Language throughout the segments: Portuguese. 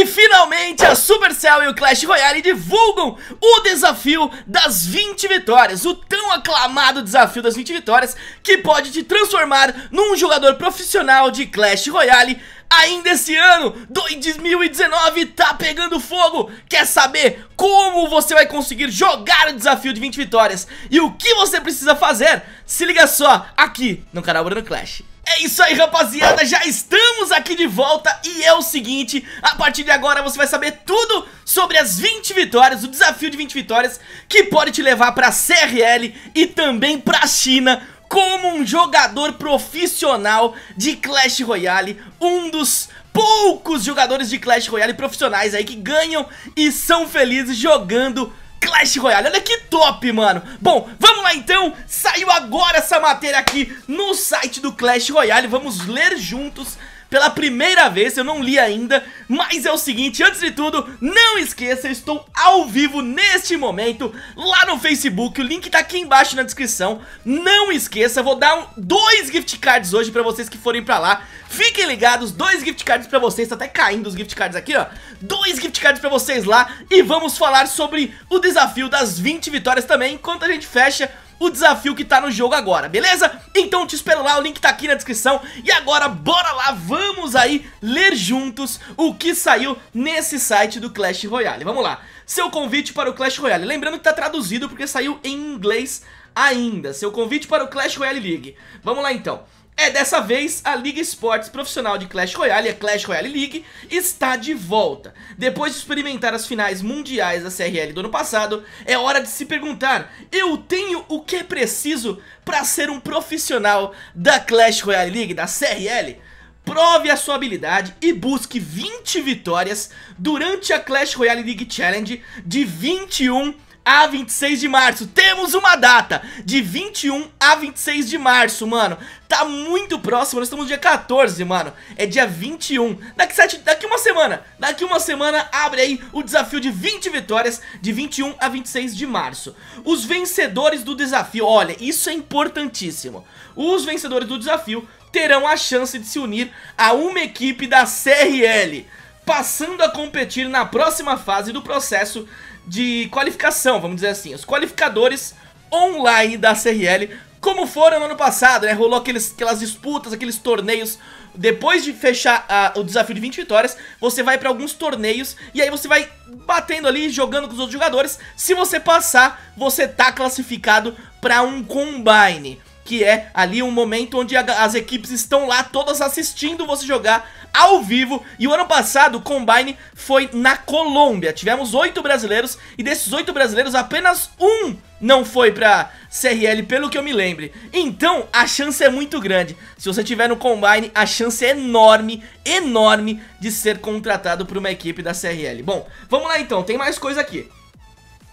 E finalmente a Supercell e o Clash Royale divulgam o desafio das 20 vitórias, o tão aclamado desafio das 20 vitórias que pode te transformar num jogador profissional de Clash Royale ainda esse ano, 2019 tá pegando fogo. Quer saber como você vai conseguir jogar o desafio de 20 vitórias e o que você precisa fazer? Se liga só aqui no canal Bruno Clash. É isso aí, rapaziada, já estamos aqui de volta e é o seguinte, a partir de agora você vai saber tudo sobre as 20 vitórias, o desafio de 20 vitórias que pode te levar pra CRL e também pra China como um jogador profissional de Clash Royale, um dos poucos jogadores de Clash Royale profissionais aí que ganham e são felizes jogando Clash Royale. Olha que top, mano. Bom, vamos lá então, saiu agora essa matéria aqui no site do Clash Royale, vamos ler juntos pela primeira vez, eu não li ainda, mas é o seguinte, antes de tudo, não esqueça, eu estou ao vivo neste momento, lá no Facebook, o link tá aqui embaixo na descrição, não esqueça, vou dar um, dois gift cards hoje pra vocês que forem pra lá, fiquem ligados, dois gift cards pra vocês, tá até caindo os gift cards aqui, ó, dois gift cards pra vocês lá, e vamos falar sobre o desafio das 20 vitórias também, enquanto a gente fecha o desafio que tá no jogo agora, beleza? Então te espero lá, o link tá aqui na descrição E agora bora lá, vamos aí ler juntos o que saiu nesse site do Clash Royale Vamos lá, seu convite para o Clash Royale Lembrando que tá traduzido porque saiu em inglês ainda Seu convite para o Clash Royale League Vamos lá então é, dessa vez, a Liga Esportes Profissional de Clash Royale, a Clash Royale League, está de volta. Depois de experimentar as finais mundiais da CRL do ano passado, é hora de se perguntar, eu tenho o que é preciso para ser um profissional da Clash Royale League, da CRL? Prove a sua habilidade e busque 20 vitórias durante a Clash Royale League Challenge de 21 a 26 de março. Temos uma data de 21 a 26 de março, mano. Tá muito próximo, nós estamos no dia 14, mano. É dia 21. Daqui, daqui uma semana, daqui uma semana abre aí o desafio de 20 vitórias de 21 a 26 de março. Os vencedores do desafio, olha, isso é importantíssimo. Os vencedores do desafio terão a chance de se unir a uma equipe da CRL passando a competir na próxima fase do processo de qualificação, vamos dizer assim, os qualificadores online da CRL, como foram no ano passado, né? Rolou aqueles, aquelas disputas, aqueles torneios. Depois de fechar ah, o desafio de 20 vitórias, você vai pra alguns torneios e aí você vai batendo ali, jogando com os outros jogadores. Se você passar, você tá classificado pra um combine que é ali um momento onde a, as equipes estão lá todas assistindo você jogar ao vivo. E o ano passado o Combine foi na Colômbia. Tivemos oito brasileiros e desses oito brasileiros apenas um não foi pra CRL, pelo que eu me lembre. Então, a chance é muito grande. Se você tiver no Combine, a chance é enorme, enorme de ser contratado por uma equipe da CRL. Bom, vamos lá então, tem mais coisa aqui.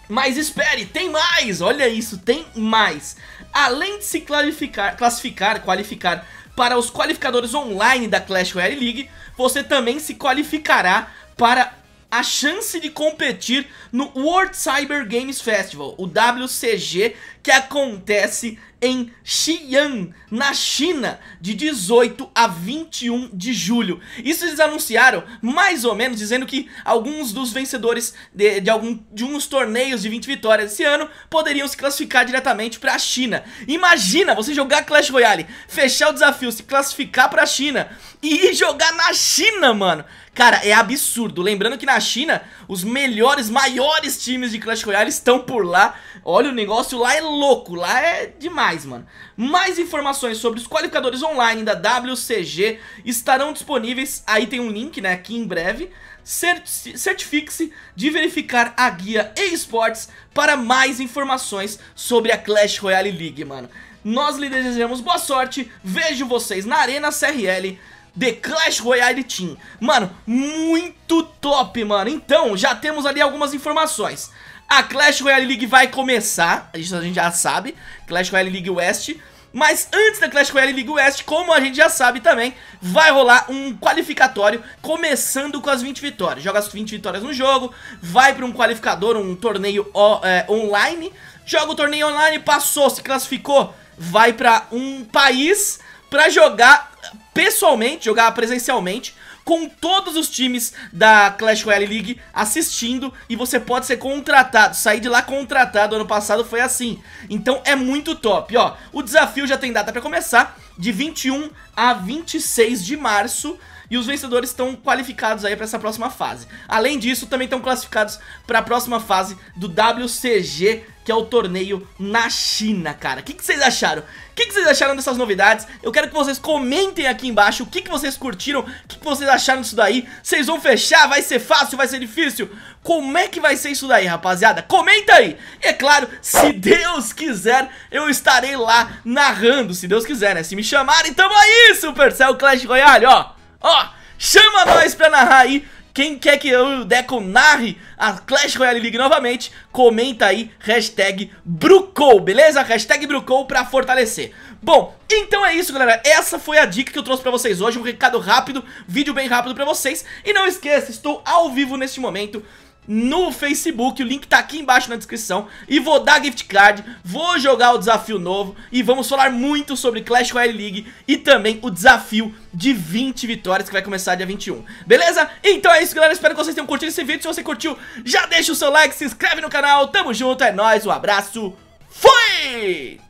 Mas espere, tem mais! Olha isso, tem mais! além de se classificar, classificar qualificar para os qualificadores online da Clash Royale League, você também se qualificará para a chance de competir no World Cyber Games Festival, o WCG, que acontece em Xi'an, na China, de 18 a 21 de julho. Isso eles anunciaram, mais ou menos, dizendo que alguns dos vencedores de, de, algum, de uns torneios de 20 vitórias esse ano poderiam se classificar diretamente para a China. Imagina você jogar Clash Royale, fechar o desafio, se classificar para a China e ir jogar na China, mano. Cara, é absurdo. Lembrando que na China, os melhores, maiores times de Clash Royale estão por lá. Olha, o negócio lá é louco, lá é demais, mano. Mais informações sobre os qualificadores online da WCG estarão disponíveis. Aí tem um link, né, aqui em breve. Certifique-se de verificar a guia eSports para mais informações sobre a Clash Royale League, mano. Nós lhe desejamos boa sorte, vejo vocês na Arena CRL The Clash Royale Team. Mano, muito top, mano. Então, já temos ali algumas informações. A Clash Royale League vai começar, isso a gente já sabe, Clash Royale League West. Mas antes da Clash Royale League West, como a gente já sabe também, vai rolar um qualificatório, começando com as 20 vitórias. Joga as 20 vitórias no jogo, vai para um qualificador, um torneio é, online, joga o torneio online, passou, se classificou, vai para um país para jogar pessoalmente, jogava presencialmente com todos os times da Clash Royale League assistindo e você pode ser contratado, sair de lá contratado, ano passado foi assim. Então é muito top, ó. O desafio já tem data para começar, de 21 a 26 de março, e os vencedores estão qualificados aí para essa próxima fase. Além disso, também estão classificados para a próxima fase do WCG que é o torneio na China, cara. O que, que, vocês acharam? O que, que, vocês acharam dessas novidades? Eu quero que vocês comentem aqui embaixo o que, que vocês curtiram, o que, vocês acharam disso daí. Vocês vão fechar? Vai ser fácil? Vai ser difícil? Como é que vai ser isso daí, rapaziada? Comenta aí! E é claro, se Deus quiser, eu estarei lá narrando, se Deus quiser, né? Se me chamarem, tamo aí, Supercell Clash Royale, ó! Ó! Chama nós pra narrar aí quem quer que eu e o Deco narre a Clash Royale League novamente, comenta aí, hashtag Brucou, beleza? Hashtag Brucou pra fortalecer. Bom, então é isso galera, essa foi a dica que eu trouxe pra vocês hoje, um recado rápido, vídeo bem rápido pra vocês. E não esqueça, estou ao vivo neste momento no Facebook, o link tá aqui embaixo na descrição E vou dar gift card, vou jogar o desafio novo E vamos falar muito sobre Clash Royale League e também o desafio de 20 vitórias que vai começar dia 21 Beleza? Então é isso galera, espero que vocês tenham curtido esse vídeo Se você curtiu, já deixa o seu like, se inscreve no canal Tamo junto, é nóis, um abraço, fui!